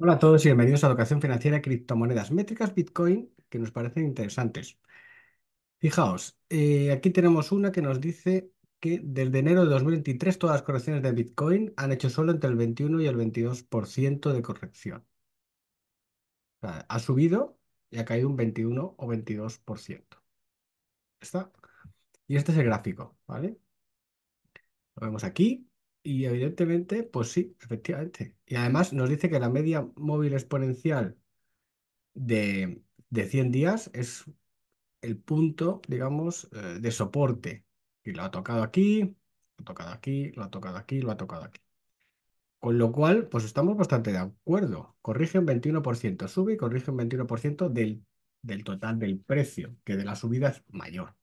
Hola a todos y bienvenidos a Educación Financiera, Criptomonedas, Métricas, Bitcoin, que nos parecen interesantes. Fijaos, eh, aquí tenemos una que nos dice que desde enero de 2023 todas las correcciones de Bitcoin han hecho solo entre el 21 y el 22% de corrección. ha subido y ha caído un 21 o 22%. ¿Está? Y este es el gráfico, ¿vale? Lo vemos aquí. Y evidentemente, pues sí, efectivamente. Y además nos dice que la media móvil exponencial de, de 100 días es el punto, digamos, eh, de soporte. Y lo ha tocado aquí, lo ha tocado aquí, lo ha tocado aquí, lo ha tocado aquí. Con lo cual, pues estamos bastante de acuerdo. Corrige un 21%, sube y corrige un 21% del, del total del precio, que de la subida es mayor.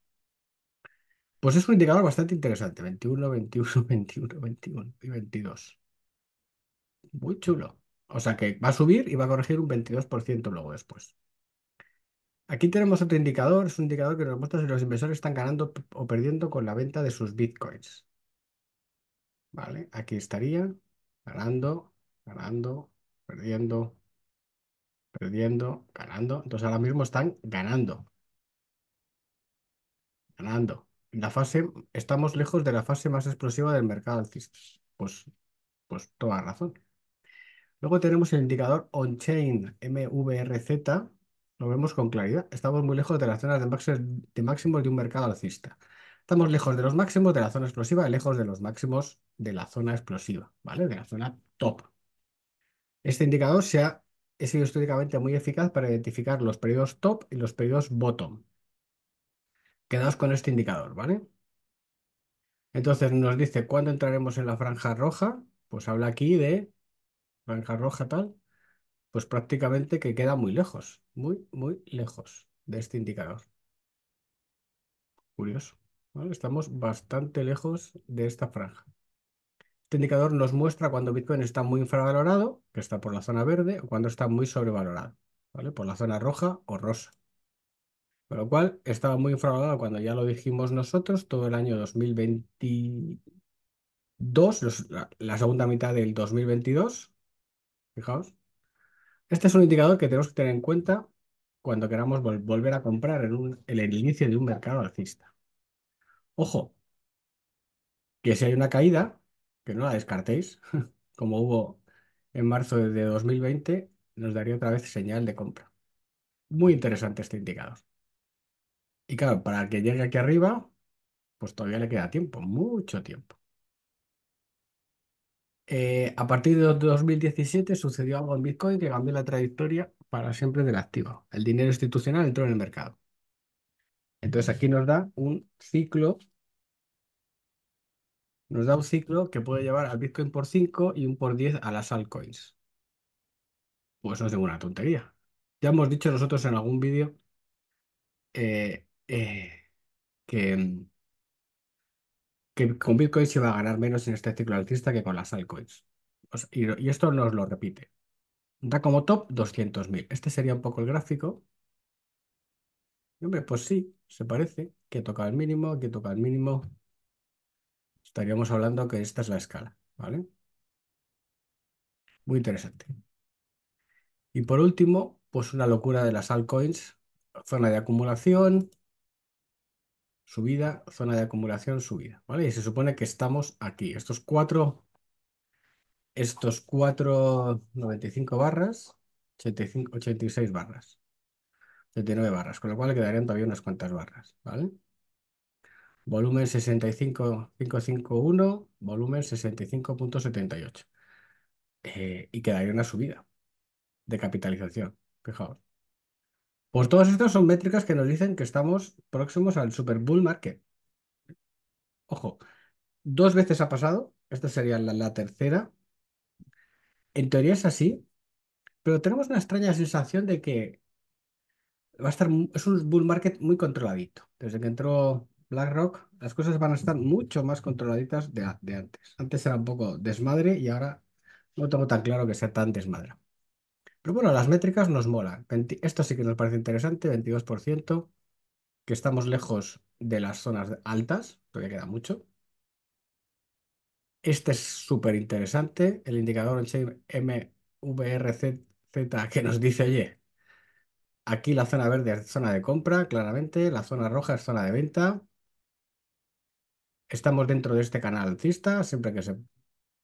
Pues es un indicador bastante interesante. 21, 21, 21, 21 y 22. Muy chulo. O sea que va a subir y va a corregir un 22% luego después. Aquí tenemos otro indicador. Es un indicador que nos muestra si los inversores están ganando o perdiendo con la venta de sus bitcoins. Vale, aquí estaría. Ganando, ganando, perdiendo, perdiendo, ganando. Entonces ahora mismo están ganando. Ganando la fase, estamos lejos de la fase más explosiva del mercado alcista. Pues, pues toda razón. Luego tenemos el indicador on-chain MVRZ, lo vemos con claridad. Estamos muy lejos de las zonas de, máximos de, un mercado alcista. Estamos lejos de los máximos de la zona explosiva, y lejos de los máximos de la zona explosiva, ¿vale? De la zona top. Este indicador se ha, ha sido históricamente muy eficaz para identificar los periodos top y los periodos bottom. Quedaos con este indicador, ¿vale? Entonces nos dice cuándo entraremos en la franja roja. Pues habla aquí de franja roja tal. Pues prácticamente que queda muy lejos, muy, muy lejos de este indicador. Curioso. ¿vale? Estamos bastante lejos de esta franja. Este indicador nos muestra cuando Bitcoin está muy infravalorado, que está por la zona verde, o cuando está muy sobrevalorado, ¿vale? Por la zona roja o rosa. Con lo cual, estaba muy informado cuando ya lo dijimos nosotros, todo el año 2022, la, segunda mitad del 2022. Fijaos. Este es un indicador que tenemos que tener en cuenta cuando queramos volver a comprar en el inicio de un mercado alcista. Ojo, que si hay una caída, que no la descartéis, como hubo en marzo de 2020, nos daría otra vez señal de compra. Muy interesante este indicador. Y claro, para que llegue aquí arriba, pues todavía le queda tiempo, mucho tiempo. Eh, a partir de 2017 sucedió algo en Bitcoin que cambió la trayectoria para siempre del activo. El dinero institucional entró en el mercado. Entonces aquí nos da un ciclo, nos da un ciclo que puede llevar al Bitcoin por 5 y un por 10 a las altcoins. Pues no es una tontería. Ya hemos dicho nosotros en algún vídeo eh, eh, mm, que, con Bitcoin se va a ganar menos en este ciclo alcista que con las altcoins. y, esto nos lo repite. Da como top 200.000. Este sería un poco el gráfico. hombre, pues sí, se parece. Que toca el mínimo, que toca el mínimo. Estaríamos hablando que esta es la escala, ¿vale? Muy interesante. Y por último, pues una locura de las altcoins, zona de acumulación, subida, zona de acumulación, subida, ¿vale? Y se supone que estamos aquí. Estos cuatro, estos cuatro, 95 barras, 86 barras, 79 barras, con lo cual quedarían todavía unas cuantas barras, ¿vale? Volumen 65,551, volumen 65.78. Eh, y quedaría una subida de capitalización, fijaos. Pues todas estas son métricas que nos dicen que estamos próximos al super bull market. Ojo, dos veces ha pasado, esta sería la, tercera. En teoría es así, pero tenemos una extraña sensación de que va a estar, es un bull market muy controladito. Desde que entró BlackRock, las cosas van a estar mucho más controladitas de, de antes. Antes era un poco desmadre y ahora no tengo tan claro que sea tan desmadre. Pero bueno, las métricas nos molan. esto sí que nos parece interesante, 22%, que estamos lejos de las zonas altas, todavía queda mucho. Este es súper interesante, el indicador MVRZ, que nos dice, oye, aquí la zona verde es zona de compra, claramente, la zona roja es zona de venta. Estamos dentro de este canal alcista, siempre que se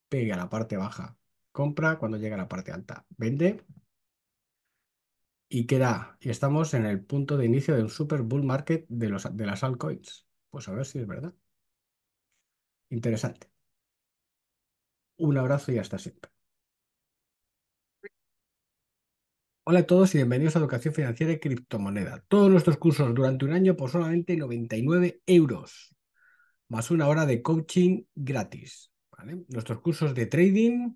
pegue a la parte baja, compra, cuando llega a la parte alta, vende y queda, y estamos en el punto de inicio de un super bull market de, los, de las altcoins. Pues a ver si es verdad. Interesante. Un abrazo y hasta siempre. Hola a todos y bienvenidos a Educación Financiera y Criptomoneda. Todos nuestros cursos durante un año por solamente 99 euros, más una hora de coaching gratis. Nuestros cursos de trading,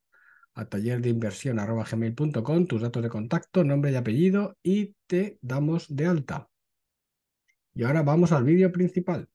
punto tus datos de contacto, nombre y apellido y te damos de alta. Y ahora vamos al vídeo principal.